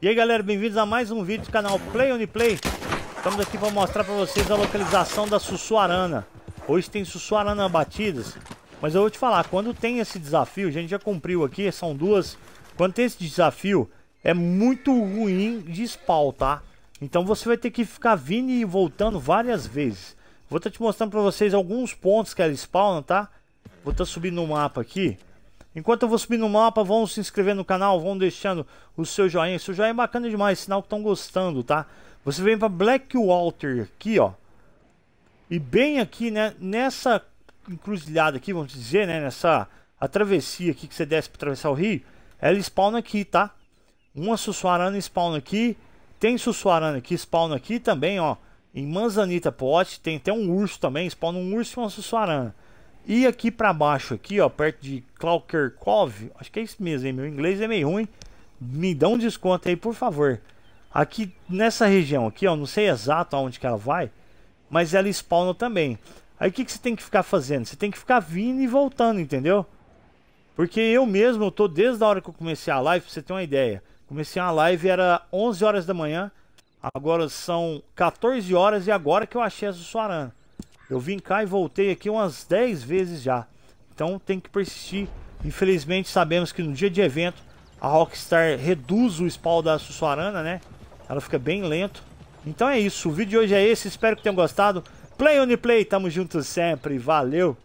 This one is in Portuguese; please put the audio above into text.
E aí galera, bem-vindos a mais um vídeo do canal Play on Play. Estamos aqui para mostrar para vocês a localização da Sussuarana. Hoje tem Sussuarana batidas, mas eu vou te falar, quando tem esse desafio, a gente já cumpriu aqui, são duas. Quando tem esse desafio, é muito ruim de spawn, tá? Então você vai ter que ficar vindo e voltando várias vezes. Vou estar tá te mostrando para vocês alguns pontos que ela spawna, tá? Vou estar tá subindo o um mapa aqui. Enquanto eu vou subir no mapa, vão se inscrever no canal, vão deixando o seu joinha. seu joinha é bacana demais, sinal que estão gostando, tá? Você vem para Blackwater aqui, ó. E bem aqui, né, nessa encruzilhada aqui, vamos dizer, né, nessa a travessia aqui que você desce para atravessar o rio, ela spawna aqui, tá? Uma Sussuarana spawna aqui, tem Sussuarana aqui, spawna aqui também, ó. Em Manzanita Pote tem até um urso também, spawna um urso e uma Sussuarana. E aqui para baixo, aqui, ó, perto de Klaukerkov, acho que é isso mesmo, hein? meu inglês é meio ruim. Me dá um desconto aí, por favor. Aqui nessa região aqui, ó, não sei exato aonde que ela vai, mas ela spawna também. Aí o que, que você tem que ficar fazendo? Você tem que ficar vindo e voltando, entendeu? Porque eu mesmo, eu tô desde a hora que eu comecei a live, pra você ter uma ideia. Comecei a live, era 11 horas da manhã, agora são 14 horas e agora que eu achei a suarana. Eu vim cá e voltei aqui umas 10 vezes já. Então tem que persistir. Infelizmente sabemos que no dia de evento a Rockstar reduz o spawn da Sussuarana, né? Ela fica bem lento. Então é isso, o vídeo de hoje é esse, espero que tenham gostado. Play on play, tamo junto sempre, valeu!